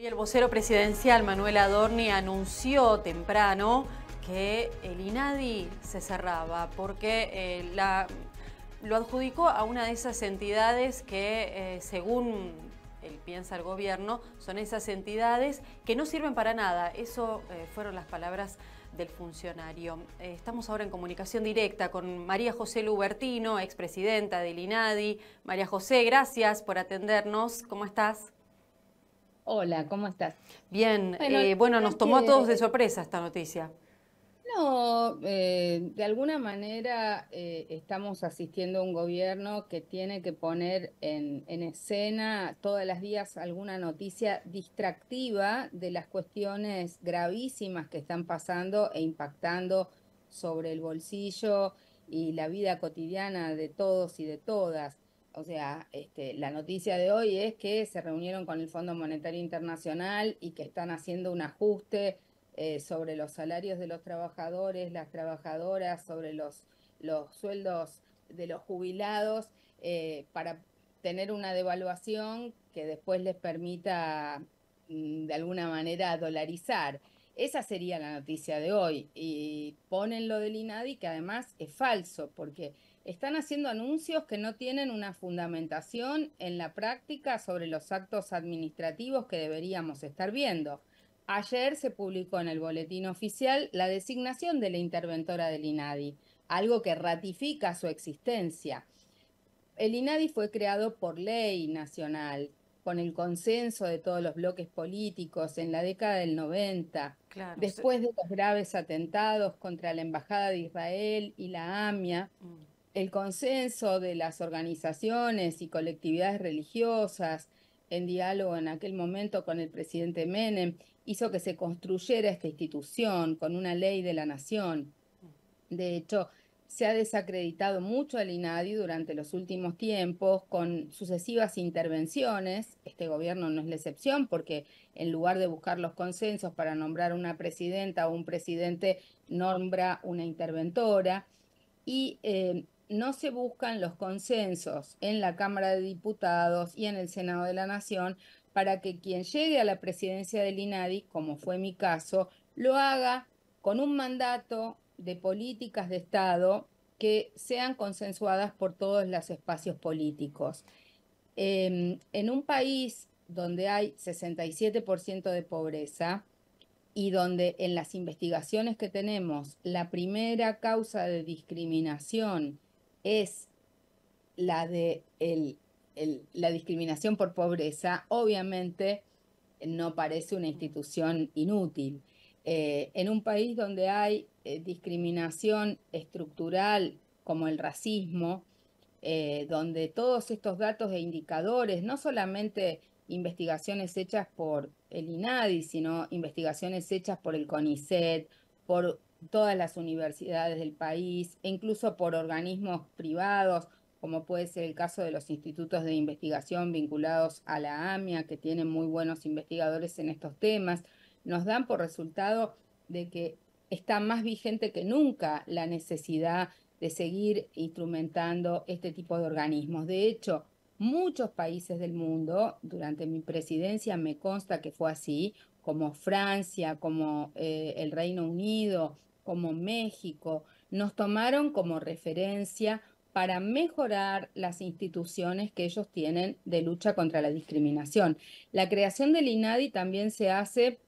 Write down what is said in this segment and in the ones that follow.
Y el vocero presidencial Manuel Adorni anunció temprano que el INADI se cerraba porque eh, lo adjudicó a una de esas entidades que, eh, según él piensa el gobierno, son esas entidades que no sirven para nada. Eso eh, fueron las palabras del funcionario. estamos ahora en comunicación directa con María José Lubertino, expresidenta del INADI. María José, gracias por atendernos. ¿Cómo estás? Hola, ¿cómo estás? Bien, bueno, eh, nos tomó a todos de eh, sorpresa esta noticia. No, eh, de alguna manera estamos asistiendo a un gobierno que tiene que poner en, escena todas las días alguna noticia distractiva de las cuestiones gravísimas que están pasando e impactando sobre el bolsillo y la vida cotidiana de todos y de todas o sea, este, la noticia de hoy es que se reunieron con el Fondo Monetario Internacional y que están haciendo un ajuste eh, sobre los salarios de los trabajadores, las trabajadoras, sobre los, sueldos de los jubilados, eh, para tener una devaluación que después les permita mm, de alguna manera dolarizar. Esa sería la noticia de hoy. Y ponen lo del INADI, que además es falso, porque están haciendo anuncios que no tienen una fundamentación en la práctica sobre los actos administrativos que deberíamos estar viendo. Ayer se publicó en el boletín oficial la designación de la interventora del INADI, algo que ratifica su existencia. El INADI fue creado por ley nacional, con el consenso de todos los bloques políticos en la década del 90, después de los graves atentados contra la Embajada de Israel y la AMIA, el consenso de las organizaciones y colectividades religiosas en diálogo en aquel momento con el presidente Menem hizo que se construyera esta institución con una ley de la nación. De hecho, se ha desacreditado mucho al INADI durante los últimos tiempos con sucesivas intervenciones. Este gobierno no es la excepción porque en lugar de buscar los consensos para nombrar una presidenta o un presidente, nombra una interventora. Y eh, no se buscan los consensos en la Cámara de Diputados y en el Senado de la Nación para que quien llegue a la presidencia del INADI, como fue mi caso, lo haga con un mandato de políticas de Estado que sean consensuadas por todos los espacios políticos. Em, en un país donde hay 67% de pobreza y donde en las investigaciones que tenemos la primera causa de discriminación es la de la discriminación por pobreza, obviamente no parece una institución inútil. Eh, en un país donde hay eh, discriminación estructural como el racismo, eh, donde todos estos datos e indicadores, no solamente investigaciones hechas por el INADI, sino investigaciones hechas por el CONICET, por todas las universidades del país e incluso por organismos privados, como puede ser el caso de los institutos de investigación vinculados a la AMIA, que tienen muy buenos investigadores en estos temas, nos dan por resultado de que está más vigente que nunca la necesidad de seguir instrumentando este tipo de organismos. De hecho, muchos países del mundo, durante mi presidencia me consta que fue así, como Francia, como eh, el Reino Unido, como México nos tomaron como referencia para mejorar las instituciones que ellos tienen de lucha contra la discriminación. La creación del INADI también se hace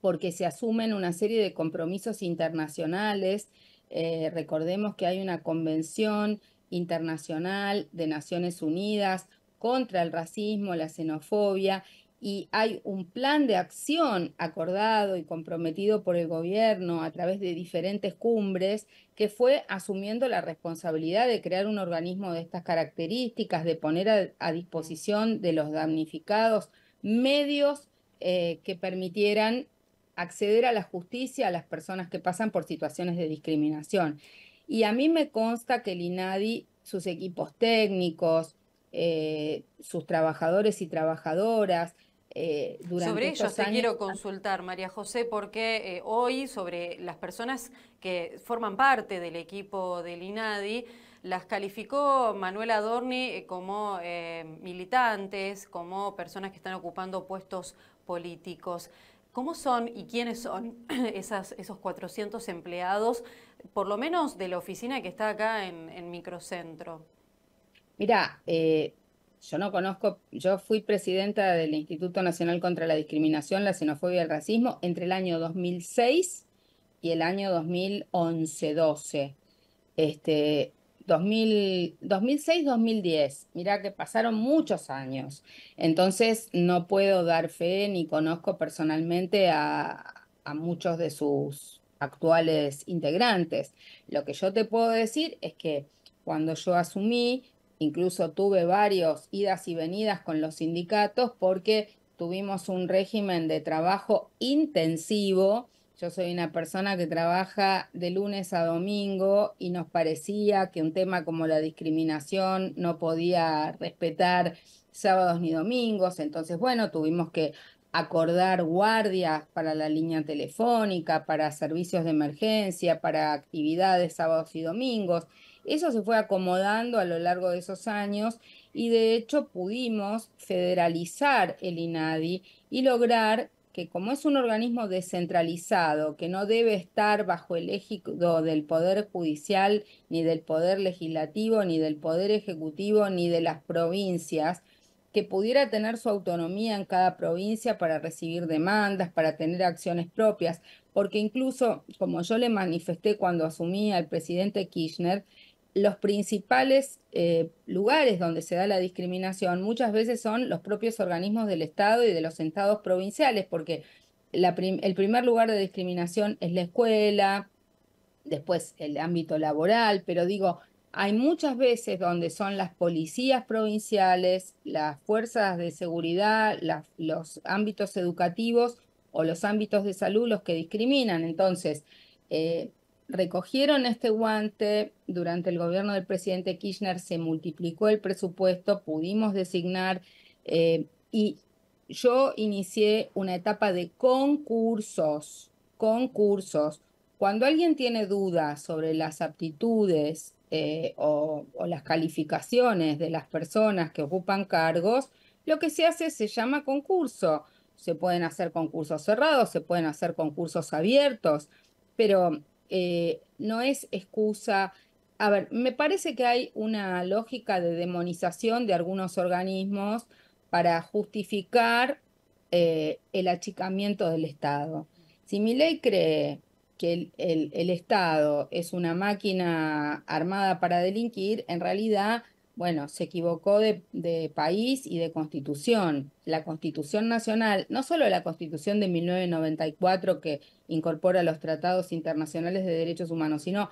porque se asumen una serie de compromisos internacionales. Eh, recordemos que hay una convención internacional de Naciones Unidas contra el racismo, la xenofobia, y hay un plan de acción acordado y comprometido por el gobierno a través de diferentes cumbres que fue asumiendo la responsabilidad de crear un organismo de estas características, de poner a, disposición de los damnificados medios eh, que permitieran acceder a la justicia a las personas que pasan por situaciones de discriminación. Y a mí me consta que el INADI, sus equipos técnicos, eh, sus trabajadores y trabajadoras, eh, sobre ellos te quiero consultar, María José, porque eh, hoy sobre las personas que forman parte del equipo del INADI, las calificó Manuel Adorni eh, como militantes, como personas que están ocupando puestos políticos. ¿Cómo son y quiénes son esos 400 empleados, por lo menos de la oficina que está acá en, en Microcentro? Mira, yo no conozco, yo fui presidenta del Instituto Nacional contra la Discriminación, la Xenofobia y el Racismo entre el año 2006 y el año 2011-12. Este, 2006-2010, mirá que pasaron muchos años, entonces no puedo dar fe ni conozco personalmente a muchos de sus actuales integrantes. Lo que yo te puedo decir es que cuando yo asumí, Incluso tuve varios idas y venidas con los sindicatos porque tuvimos un régimen de trabajo intensivo. Yo soy una persona que trabaja de lunes a domingo y nos parecía que un tema como la discriminación no podía respetar sábados ni domingos. Entonces, bueno, tuvimos que acordar guardias para la línea telefónica, para servicios de emergencia, para actividades sábados y domingos. Eso se fue acomodando a lo largo de esos años y de hecho pudimos federalizar el INADI y lograr que como es un organismo descentralizado, que no debe estar bajo el éxito del Poder Judicial, ni del Poder Legislativo, ni del Poder Ejecutivo, ni de las provincias, que pudiera tener su autonomía en cada provincia para recibir demandas, para tener acciones propias, porque incluso, como yo le manifesté cuando asumí al presidente Kirchner, los principales eh, lugares donde se da la discriminación muchas veces son los propios organismos del Estado y de los estados provinciales, porque el primer lugar de discriminación es la escuela, después el ámbito laboral, pero digo, hay muchas veces donde son las policías provinciales, las fuerzas de seguridad, los ámbitos educativos o los ámbitos de salud los que discriminan. Entonces, eh, recogieron este guante durante el gobierno del presidente Kirchner, se multiplicó el presupuesto, pudimos designar eh, y yo inicié una etapa de concursos, concursos. Cuando alguien tiene dudas sobre las aptitudes eh, o, o las calificaciones de las personas que ocupan cargos, lo que se hace se llama concurso. Se pueden hacer concursos cerrados, se pueden hacer concursos abiertos, pero eh, no es excusa. A ver, me parece que hay una lógica de demonización de algunos organismos para justificar eh, el achicamiento del Estado. Si mi ley cree que el, Estado es una máquina armada para delinquir, en realidad bueno, se equivocó de, país y de constitución. La constitución nacional, no solo la constitución de 1994 que incorpora los tratados internacionales de derechos humanos, sino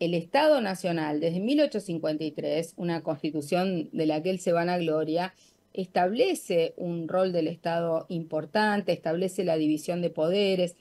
el Estado Nacional desde 1853, una constitución de la que él se van a gloria, establece un rol del Estado importante, establece la división de poderes,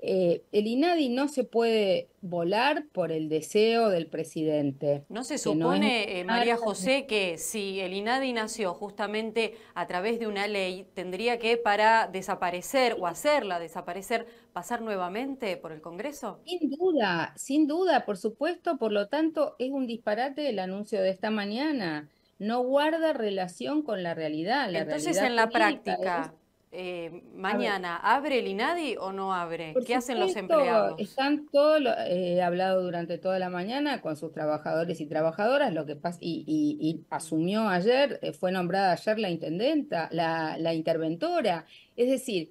eh, el INADI no se puede volar por el deseo del presidente. ¿No se supone, eh, María José, que si el INADI nació justamente a través de una ley, tendría que para desaparecer o hacerla desaparecer, pasar nuevamente por el Congreso? Sin duda, sin duda, por supuesto, por lo tanto es un disparate el anuncio de esta mañana. No guarda relación con la realidad. Entonces, en la práctica, eh, mañana, ¿abre el INADI o no abre? ¿Qué hacen los empleados? Están todos, he eh, hablado durante toda la mañana con sus trabajadores y trabajadoras, lo que pasa, y, asumió ayer, eh, fue nombrada ayer la intendenta, la, interventora. Es decir,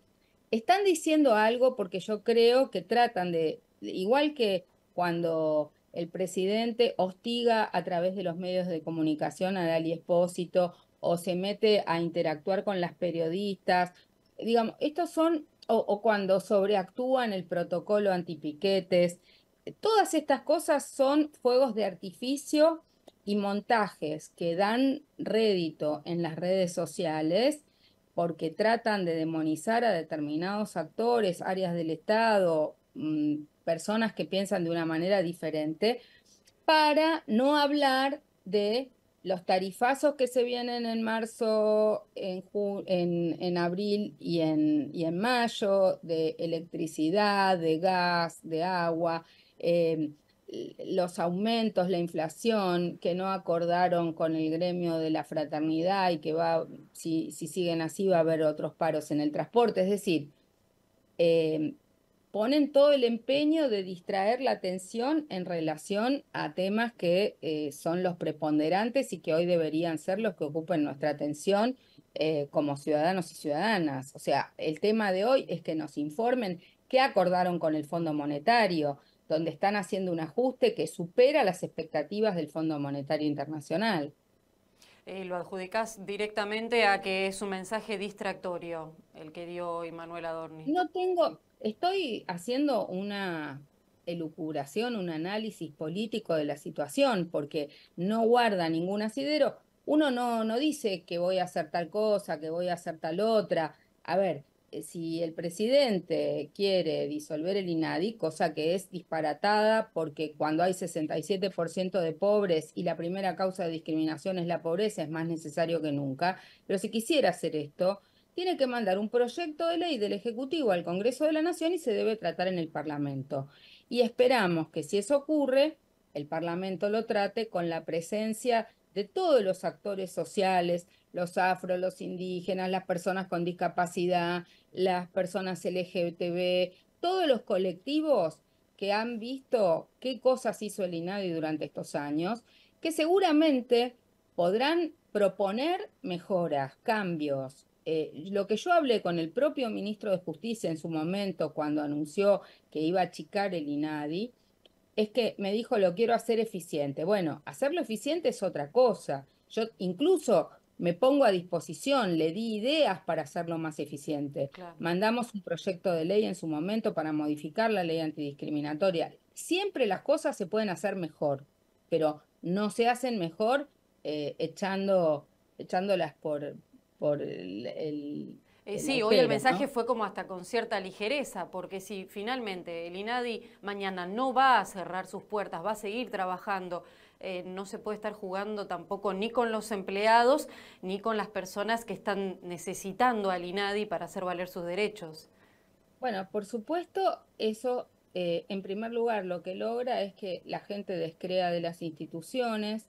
están diciendo algo porque yo creo que tratan de, igual que cuando el presidente hostiga a través de los medios de comunicación a Dali Espósito o se mete a interactuar con las periodistas digamos, estos son, o, cuando sobreactúan el protocolo antipiquetes, eh, todas estas cosas son fuegos de artificio y montajes que dan rédito en las redes sociales porque tratan de demonizar a determinados actores, áreas del Estado, mm, personas que piensan de una manera diferente, para no hablar de los tarifazos que se vienen en marzo, en, en, abril y en, en, mayo, de electricidad, de gas, de agua, em, los aumentos, la inflación que no acordaron con el gremio de la fraternidad y que va, si, siguen así, va a haber otros paros en el transporte. Es decir, em, ponen todo el empeño de distraer la atención en relación a temas que eh, son los preponderantes y que hoy deberían ser los que ocupen nuestra atención eh, como ciudadanos y ciudadanas. O sea, el tema de hoy es que nos informen qué acordaron con el Fondo Monetario, donde están haciendo un ajuste que supera las expectativas del Fondo Monetario Internacional. Eh, lo adjudicas directamente a que es un mensaje distractorio el que dio Manuel Adorni. No tengo, Estoy haciendo una elucubración, un análisis político de la situación, porque no guarda ningún asidero. Uno no, no dice que voy a hacer tal cosa, que voy a hacer tal otra. A ver, eh, si el presidente quiere disolver el INADI, cosa que es disparatada porque cuando hay 67% de pobres y la primera causa de discriminación es la pobreza, es más necesario que nunca, pero si quisiera hacer esto, tiene que mandar un proyecto de ley del Ejecutivo al Congreso de la Nación y se debe tratar en el Parlamento. Y esperamos que si eso ocurre, el Parlamento lo trate con la presencia de todos los actores sociales, los afro, los indígenas, las personas con discapacidad, las personas LGTB, todos los colectivos que han visto qué cosas hizo el INADI durante estos años, que seguramente podrán proponer mejoras, cambios, eh, lo que yo hablé con el propio ministro de Justicia en su momento cuando anunció que iba a achicar el INADI, es que me dijo lo quiero hacer eficiente. Bueno, hacerlo eficiente es otra cosa. Yo incluso me pongo a disposición, le di ideas para hacerlo más eficiente. Mandamos un proyecto de ley en su momento para modificar la ley antidiscriminatoria. Siempre las cosas se pueden hacer mejor, pero no se hacen mejor eh, echándolas por, por eh, el, sí, hoy el mensaje fue como hasta con cierta ligereza, porque si finalmente el INADI mañana no va a cerrar sus puertas, va a seguir trabajando, eh, no se puede estar jugando tampoco ni con los empleados ni con las personas que están necesitando al INADI para hacer valer sus derechos. Bueno, por supuesto, eso eh, en primer lugar lo que logra es que la gente descrea de las instituciones,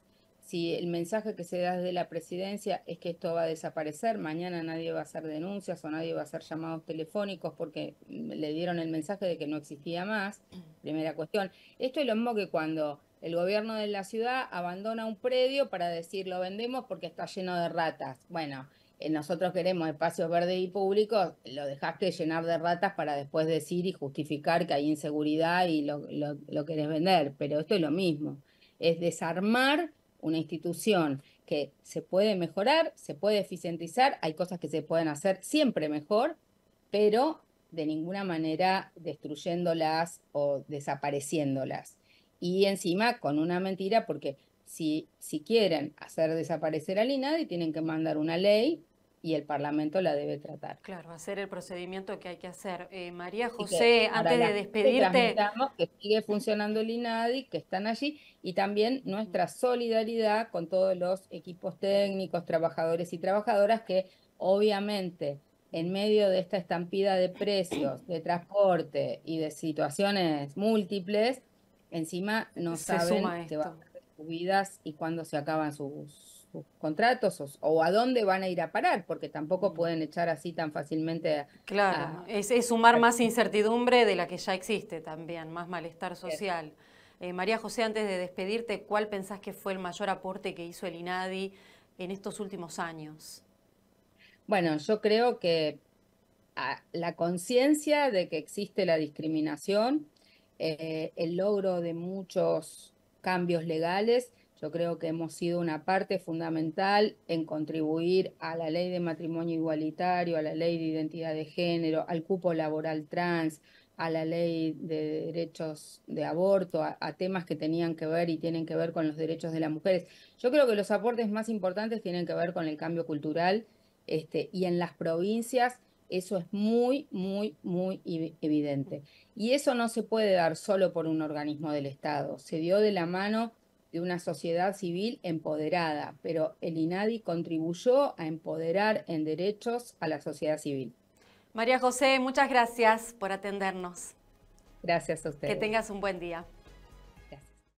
si el mensaje que se da desde la presidencia es que esto va a desaparecer, mañana nadie va a hacer denuncias o nadie va a hacer llamados telefónicos porque mm, le dieron el mensaje de que no existía más, primera cuestión. Esto es lo mismo que cuando el gobierno de la ciudad abandona un predio para decir lo vendemos porque está lleno de ratas. Bueno, eh, nosotros queremos espacios verdes y públicos, lo dejaste llenar de ratas para después decir y justificar que hay inseguridad y lo, lo, querés vender, pero esto es lo mismo, es desarmar una institución que se puede mejorar, se puede eficientizar, hay cosas que se pueden hacer siempre mejor, pero de ninguna manera destruyéndolas o desapareciéndolas. Y encima con una mentira, porque si, si quieren hacer desaparecer al INADI, tienen que mandar una ley y el Parlamento la debe tratar. Claro, va a ser el procedimiento que hay que hacer. Eh, María José, antes de despedirte... Que sigue funcionando el INADI, que están allí, y también nuestra solidaridad con todos los equipos técnicos, trabajadores y trabajadoras que obviamente en medio de esta estampida de precios, de transporte y de situaciones múltiples, encima no saben qué van a ser subidas y cuándo se acaban sus contratos o, a dónde van a ir a parar, porque tampoco mm. pueden echar así tan fácilmente. claro, es, sumar más incertidumbre de la que ya existe también, más malestar social. Eh, María José, antes de despedirte, ¿cuál pensás que fue el mayor aporte que hizo el INADI en estos últimos años? Bueno, yo creo que la conciencia de que existe la discriminación, eh, el logro de muchos cambios legales yo creo que hemos sido una parte fundamental en contribuir a la ley de matrimonio igualitario, a la ley de identidad de género, al cupo laboral trans, a la ley de derechos de aborto, a, temas que tenían que ver y tienen que ver con los derechos de las mujeres. Yo creo que los aportes más importantes tienen que ver con el cambio cultural este, y en las provincias eso es muy, muy, muy evidente. Y eso no se puede dar solo por un organismo del Estado, se dio de la mano de una sociedad civil empoderada, pero el INADI contribuyó a empoderar en derechos a la sociedad civil. María José, muchas gracias por atendernos. Gracias a usted. Que tengas un buen día.